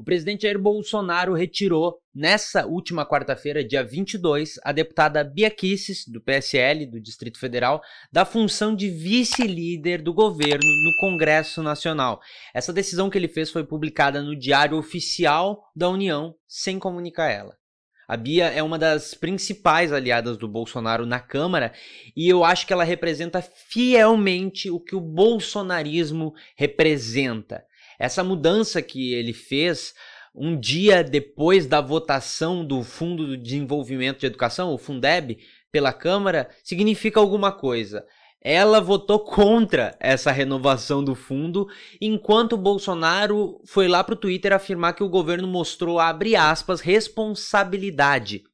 O presidente Jair Bolsonaro retirou, nessa última quarta-feira, dia 22, a deputada Bia Kisses, do PSL, do Distrito Federal, da função de vice-líder do governo no Congresso Nacional. Essa decisão que ele fez foi publicada no Diário Oficial da União, sem comunicar ela. A Bia é uma das principais aliadas do Bolsonaro na Câmara e eu acho que ela representa fielmente o que o bolsonarismo representa essa mudança que ele fez um dia depois da votação do Fundo de Desenvolvimento de Educação, o Fundeb, pela Câmara, significa alguma coisa. Ela votou contra essa renovação do fundo, enquanto Bolsonaro foi lá para o Twitter afirmar que o governo mostrou, abre aspas, responsabilidade.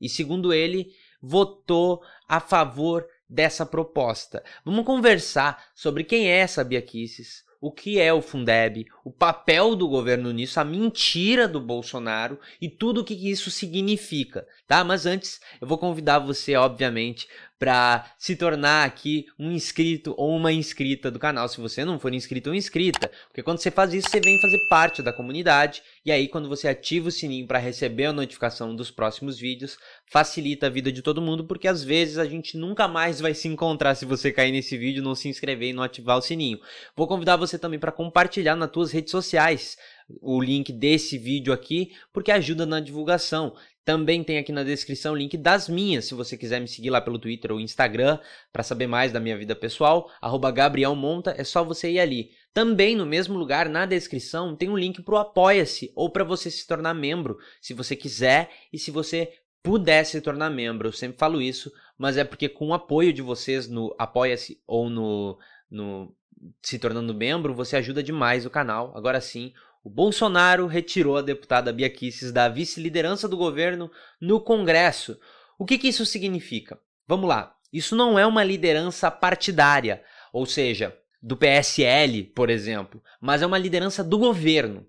E segundo ele, votou a favor dessa proposta. Vamos conversar sobre quem é essa Bia Kisses, o que é o Fundeb, o papel do governo nisso, a mentira do Bolsonaro e tudo o que isso significa, tá? Mas antes, eu vou convidar você, obviamente, para se tornar aqui um inscrito ou uma inscrita do canal, se você não for inscrito ou inscrita, porque quando você faz isso, você vem fazer parte da comunidade, e aí quando você ativa o sininho para receber a notificação dos próximos vídeos, facilita a vida de todo mundo, porque às vezes a gente nunca mais vai se encontrar se você cair nesse vídeo, não se inscrever e não ativar o sininho. Vou convidar você também para compartilhar nas suas redes sociais o link desse vídeo aqui, porque ajuda na divulgação. Também tem aqui na descrição o link das minhas, se você quiser me seguir lá pelo Twitter ou Instagram para saber mais da minha vida pessoal, @GabrielMonta é só você ir ali. Também no mesmo lugar, na descrição, tem um link para o Apoia-se ou para você se tornar membro, se você quiser e se você puder se tornar membro. Eu sempre falo isso, mas é porque com o apoio de vocês no Apoia-se ou no, no se tornando membro, você ajuda demais o canal. Agora sim, o Bolsonaro retirou a deputada Bia Kicis da vice-liderança do governo no Congresso. O que, que isso significa? Vamos lá. Isso não é uma liderança partidária, ou seja, do PSL, por exemplo, mas é uma liderança do governo.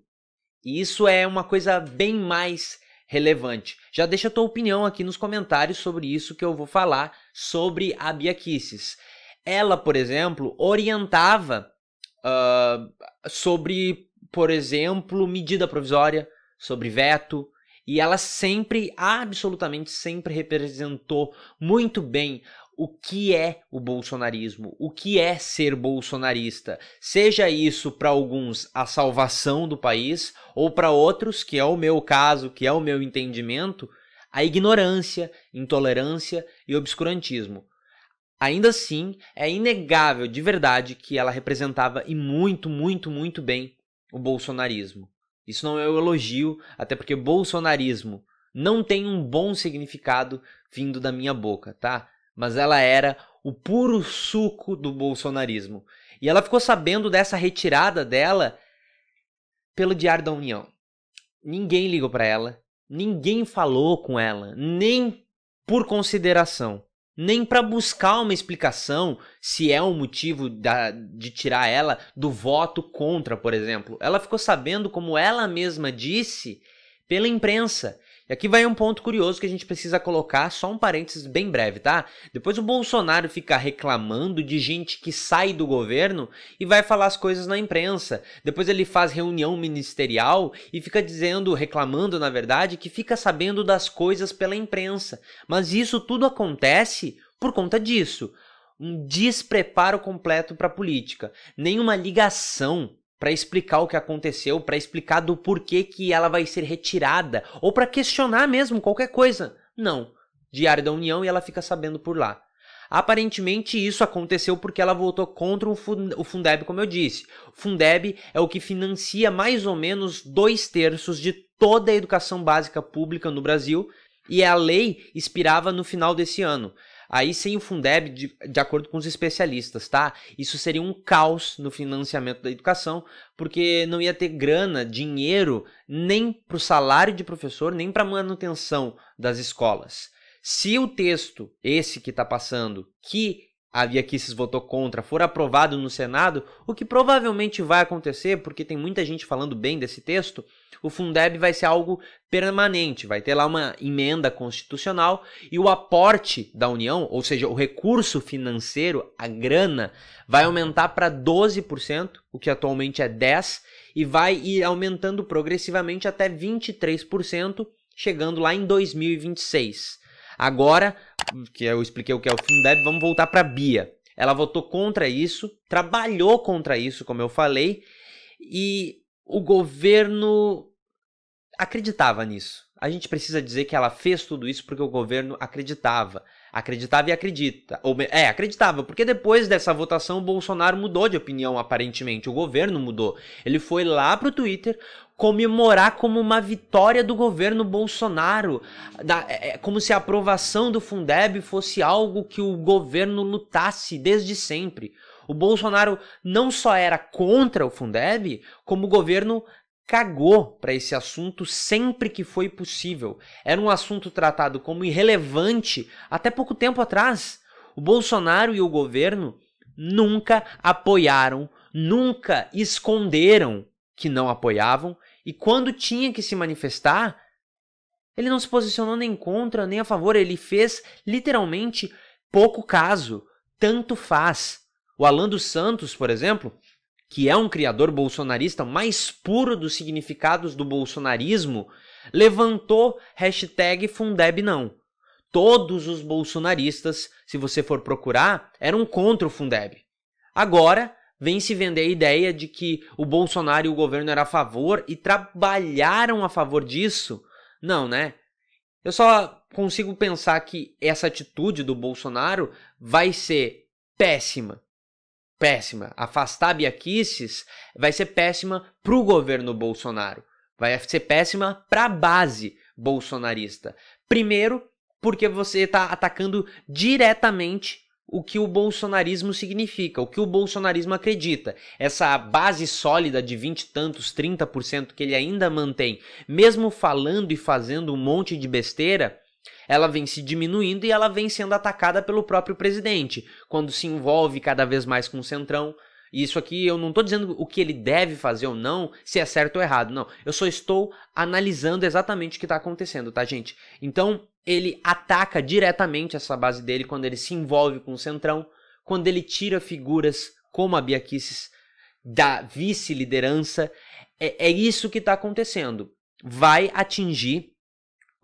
E isso é uma coisa bem mais relevante. Já deixa a tua opinião aqui nos comentários sobre isso que eu vou falar sobre a Bia Kicis. Ela, por exemplo, orientava uh, sobre por exemplo, medida provisória, sobre veto, e ela sempre, absolutamente sempre representou muito bem o que é o bolsonarismo, o que é ser bolsonarista. Seja isso para alguns a salvação do país, ou para outros, que é o meu caso, que é o meu entendimento, a ignorância, intolerância e obscurantismo. Ainda assim, é inegável de verdade que ela representava e muito, muito, muito bem o bolsonarismo. Isso não é um elogio, até porque bolsonarismo não tem um bom significado vindo da minha boca, tá? Mas ela era o puro suco do bolsonarismo. E ela ficou sabendo dessa retirada dela pelo Diário da União. Ninguém ligou para ela, ninguém falou com ela, nem por consideração nem para buscar uma explicação se é um motivo da, de tirar ela do voto contra, por exemplo. Ela ficou sabendo, como ela mesma disse, pela imprensa. E aqui vai um ponto curioso que a gente precisa colocar, só um parênteses bem breve, tá? Depois o Bolsonaro fica reclamando de gente que sai do governo e vai falar as coisas na imprensa. Depois ele faz reunião ministerial e fica dizendo, reclamando na verdade, que fica sabendo das coisas pela imprensa. Mas isso tudo acontece por conta disso. Um despreparo completo para a política. Nenhuma ligação para explicar o que aconteceu, para explicar do porquê que ela vai ser retirada ou para questionar mesmo qualquer coisa. Não. Diário da União e ela fica sabendo por lá. Aparentemente isso aconteceu porque ela votou contra o Fundeb, como eu disse. O Fundeb é o que financia mais ou menos dois terços de toda a educação básica pública no Brasil e é a lei expirava no final desse ano. Aí sem o Fundeb, de, de acordo com os especialistas, tá? Isso seria um caos no financiamento da educação, porque não ia ter grana, dinheiro, nem para o salário de professor, nem para manutenção das escolas. Se o texto, esse que está passando, que havia se votou contra for aprovado no Senado, o que provavelmente vai acontecer, porque tem muita gente falando bem desse texto, o Fundeb vai ser algo permanente, vai ter lá uma emenda constitucional e o aporte da União, ou seja, o recurso financeiro, a grana, vai aumentar para 12%, o que atualmente é 10%, e vai ir aumentando progressivamente até 23%, chegando lá em 2026. Agora, que eu expliquei o que é o Fundeb, vamos voltar para a Bia. Ela votou contra isso, trabalhou contra isso, como eu falei, e o governo acreditava nisso. A gente precisa dizer que ela fez tudo isso porque o governo acreditava. Acreditava e acredita. Ou, é, acreditava, porque depois dessa votação o Bolsonaro mudou de opinião, aparentemente. O governo mudou. Ele foi lá pro Twitter comemorar como uma vitória do governo Bolsonaro, da, é, é como se a aprovação do Fundeb fosse algo que o governo lutasse desde sempre. O Bolsonaro não só era contra o Fundeb, como o governo cagou para esse assunto sempre que foi possível. Era um assunto tratado como irrelevante até pouco tempo atrás. O Bolsonaro e o governo nunca apoiaram, nunca esconderam que não apoiavam e quando tinha que se manifestar, ele não se posicionou nem contra nem a favor, ele fez literalmente pouco caso, tanto faz. O Alan dos Santos, por exemplo, que é um criador bolsonarista mais puro dos significados do bolsonarismo, levantou hashtag fundeb não Todos os bolsonaristas, se você for procurar, eram contra o Fundeb. Agora, vem se vender a ideia de que o Bolsonaro e o governo eram a favor e trabalharam a favor disso. Não, né? Eu só consigo pensar que essa atitude do Bolsonaro vai ser péssima péssima. Afastar Bia vai ser péssima para o governo Bolsonaro. Vai ser péssima para a base bolsonarista. Primeiro, porque você está atacando diretamente o que o bolsonarismo significa, o que o bolsonarismo acredita. Essa base sólida de vinte e tantos, 30% que ele ainda mantém, mesmo falando e fazendo um monte de besteira, ela vem se diminuindo e ela vem sendo atacada pelo próprio presidente, quando se envolve cada vez mais com o centrão. isso aqui eu não estou dizendo o que ele deve fazer ou não, se é certo ou errado, não. Eu só estou analisando exatamente o que está acontecendo, tá, gente? Então, ele ataca diretamente essa base dele quando ele se envolve com o centrão, quando ele tira figuras como a Bia Kicis da vice-liderança. É, é isso que está acontecendo. Vai atingir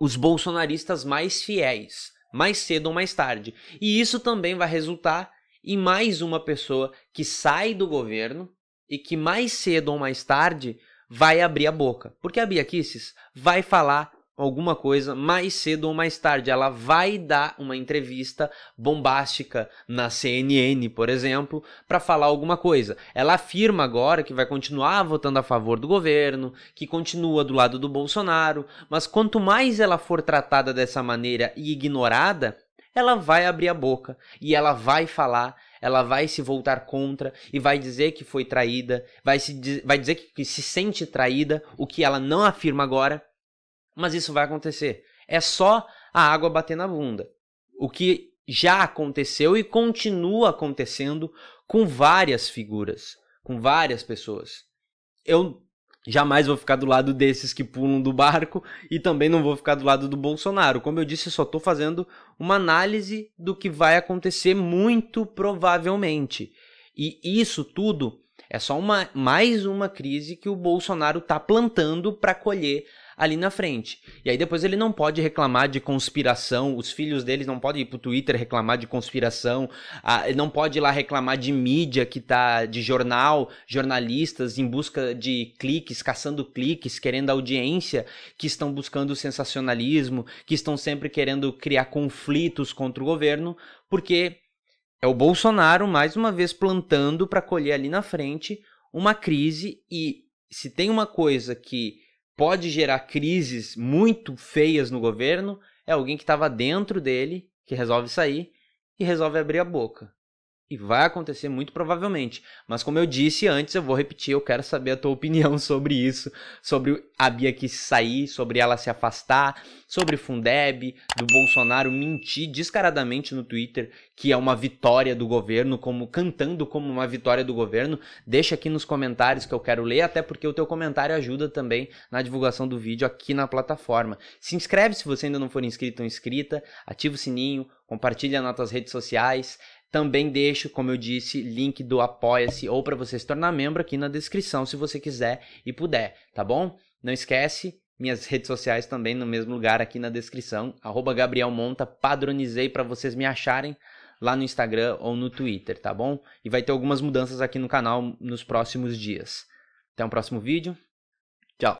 os bolsonaristas mais fiéis, mais cedo ou mais tarde. E isso também vai resultar em mais uma pessoa que sai do governo e que mais cedo ou mais tarde vai abrir a boca. Porque a Bia Kisses vai falar alguma coisa mais cedo ou mais tarde. Ela vai dar uma entrevista bombástica na CNN, por exemplo, para falar alguma coisa. Ela afirma agora que vai continuar votando a favor do governo, que continua do lado do Bolsonaro, mas quanto mais ela for tratada dessa maneira e ignorada, ela vai abrir a boca e ela vai falar, ela vai se voltar contra e vai dizer que foi traída, vai, se, vai dizer que, que se sente traída, o que ela não afirma agora, mas isso vai acontecer. É só a água bater na bunda. O que já aconteceu e continua acontecendo com várias figuras, com várias pessoas. Eu jamais vou ficar do lado desses que pulam do barco e também não vou ficar do lado do Bolsonaro. Como eu disse, eu só estou fazendo uma análise do que vai acontecer muito provavelmente. E isso tudo é só uma, mais uma crise que o Bolsonaro está plantando para colher ali na frente. E aí depois ele não pode reclamar de conspiração, os filhos dele não podem ir pro Twitter reclamar de conspiração, ah, ele não pode ir lá reclamar de mídia que tá de jornal, jornalistas em busca de cliques, caçando cliques, querendo audiência, que estão buscando sensacionalismo, que estão sempre querendo criar conflitos contra o governo, porque é o Bolsonaro mais uma vez plantando para colher ali na frente uma crise e se tem uma coisa que pode gerar crises muito feias no governo é alguém que estava dentro dele, que resolve sair e resolve abrir a boca. E vai acontecer muito provavelmente. Mas como eu disse antes, eu vou repetir, eu quero saber a tua opinião sobre isso, sobre a Bia que sair, sobre ela se afastar, sobre Fundeb, do Bolsonaro mentir descaradamente no Twitter que é uma vitória do governo, como cantando como uma vitória do governo. Deixa aqui nos comentários que eu quero ler, até porque o teu comentário ajuda também na divulgação do vídeo aqui na plataforma. Se inscreve se você ainda não for inscrito ou inscrita, ativa o sininho, compartilha nas tuas redes sociais. Também deixo, como eu disse, link do Apoia-se ou para você se tornar membro aqui na descrição, se você quiser e puder, tá bom? Não esquece, minhas redes sociais também no mesmo lugar aqui na descrição, arroba Gabriel Monta, padronizei para vocês me acharem lá no Instagram ou no Twitter, tá bom? E vai ter algumas mudanças aqui no canal nos próximos dias. Até o um próximo vídeo.